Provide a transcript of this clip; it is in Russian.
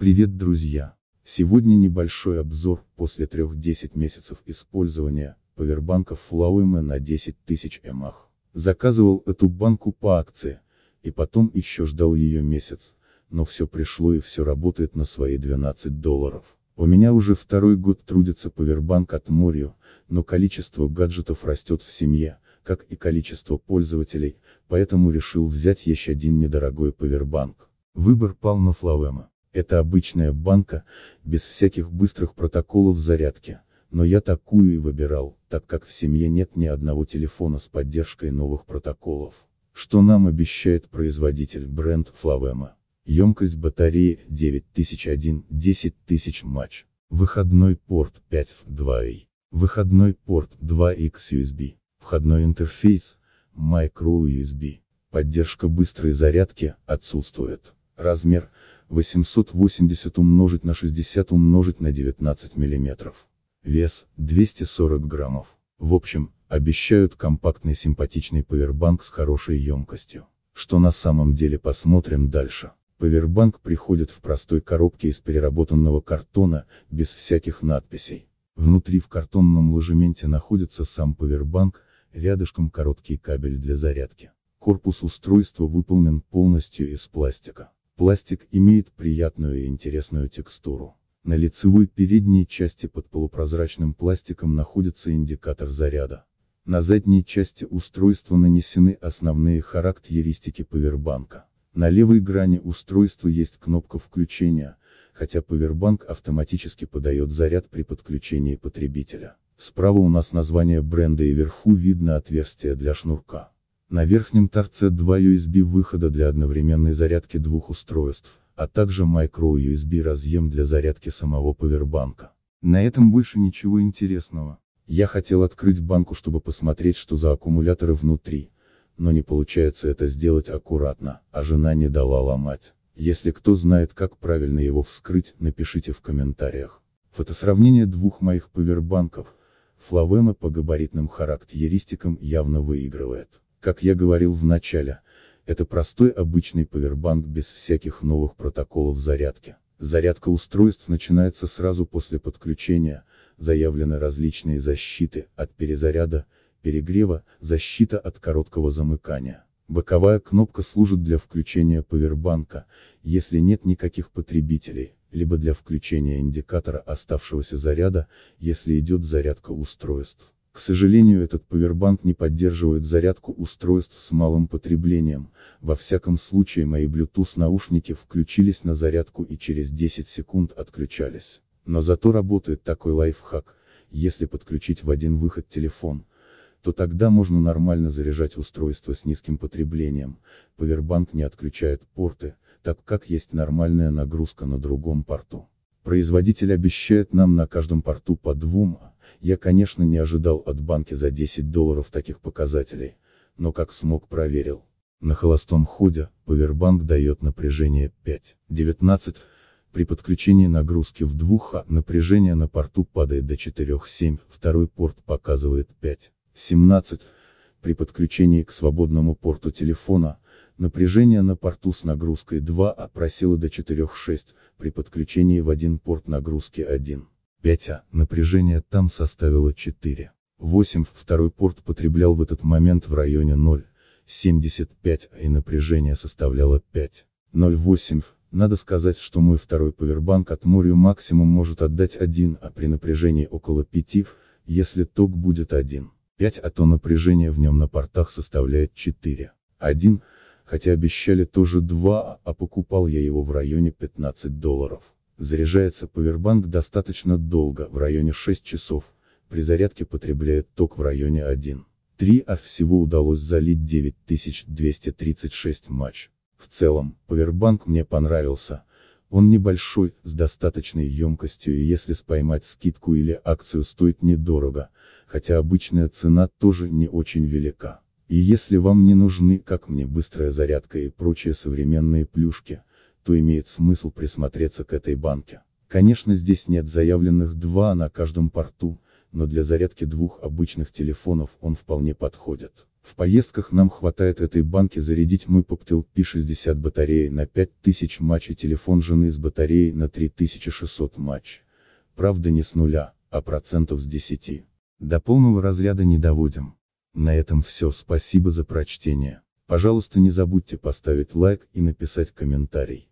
Привет, друзья! Сегодня небольшой обзор, после 3-10 месяцев использования, повербанка Flowem на 10 тысяч мах. Заказывал эту банку по акции, и потом еще ждал ее месяц, но все пришло и все работает на свои 12 долларов. У меня уже второй год трудится повербанк от Морью, но количество гаджетов растет в семье, как и количество пользователей, поэтому решил взять еще один недорогой повербанк. Выбор пал на Флауэма. Это обычная банка, без всяких быстрых протоколов зарядки, но я такую и выбирал, так как в семье нет ни одного телефона с поддержкой новых протоколов. Что нам обещает производитель бренд Флавема? Емкость батареи 9001 10000 матч. Выходной порт 5 в 2 и Выходной порт 2x USB. Входной интерфейс micro USB. Поддержка быстрой зарядки отсутствует. Размер 880 умножить на 60 умножить на 19 мм. Вес, 240 граммов. В общем, обещают компактный симпатичный павербанк с хорошей емкостью. Что на самом деле посмотрим дальше. Павербанк приходит в простой коробке из переработанного картона, без всяких надписей. Внутри в картонном ложементе находится сам павербанк, рядышком короткий кабель для зарядки. Корпус устройства выполнен полностью из пластика. Пластик имеет приятную и интересную текстуру. На лицевой передней части под полупрозрачным пластиком находится индикатор заряда. На задней части устройства нанесены основные характеристики повербанка. На левой грани устройства есть кнопка включения, хотя повербанк автоматически подает заряд при подключении потребителя. Справа у нас название бренда и вверху видно отверстие для шнурка. На верхнем торце два USB выхода для одновременной зарядки двух устройств, а также micro-USB разъем для зарядки самого повербанка. На этом больше ничего интересного. Я хотел открыть банку, чтобы посмотреть, что за аккумуляторы внутри, но не получается это сделать аккуратно, а жена не дала ломать. Если кто знает, как правильно его вскрыть, напишите в комментариях. Фотосравнение двух моих повербанков, Флавена по габаритным характеристикам явно выигрывает. Как я говорил в начале, это простой обычный повербанк без всяких новых протоколов зарядки. Зарядка устройств начинается сразу после подключения, заявлены различные защиты от перезаряда, перегрева, защита от короткого замыкания. Боковая кнопка служит для включения повербанка, если нет никаких потребителей, либо для включения индикатора оставшегося заряда, если идет зарядка устройств. К сожалению этот повербанк не поддерживает зарядку устройств с малым потреблением, во всяком случае мои Bluetooth наушники включились на зарядку и через 10 секунд отключались. Но зато работает такой лайфхак, если подключить в один выход телефон, то тогда можно нормально заряжать устройство с низким потреблением, повербанк не отключает порты, так как есть нормальная нагрузка на другом порту. Производитель обещает нам на каждом порту по двум, я, конечно, не ожидал от банки за 10 долларов таких показателей, но как смог проверил. На холостом ходе, повербанк дает напряжение 5.19, при подключении нагрузки в 2А напряжение на порту падает до 4.7, второй порт показывает 5.17, при подключении к свободному порту телефона, напряжение на порту с нагрузкой 2 опросило а до 4.6, при подключении в один порт нагрузки 1. 5А, напряжение там составило 4. 8 второй порт потреблял в этот момент в районе 0,75, и напряжение составляло 5. 0,8, надо сказать, что мой второй повербанк от морю максимум может отдать 1, а при напряжении около 5, если ток будет 1. 5, а то напряжение в нем на портах составляет 4. 1, хотя обещали тоже 2, а покупал я его в районе 15 долларов. Заряжается PowerBank достаточно долго, в районе 6 часов, при зарядке потребляет ток в районе 1,3, а всего удалось залить 9236 матч. В целом, PowerBank мне понравился, он небольшой, с достаточной емкостью и если споймать скидку или акцию стоит недорого, хотя обычная цена тоже не очень велика. И если вам не нужны, как мне, быстрая зарядка и прочие современные плюшки, то имеет смысл присмотреться к этой банке. Конечно здесь нет заявленных два на каждом порту, но для зарядки двух обычных телефонов он вполне подходит. В поездках нам хватает этой банки зарядить мой Poptel P60 батареи на 5000 матч и телефон жены с батареей на 3600 матч. Правда не с нуля, а процентов с 10. До полного разряда не доводим. На этом все, спасибо за прочтение. Пожалуйста не забудьте поставить лайк и написать комментарий.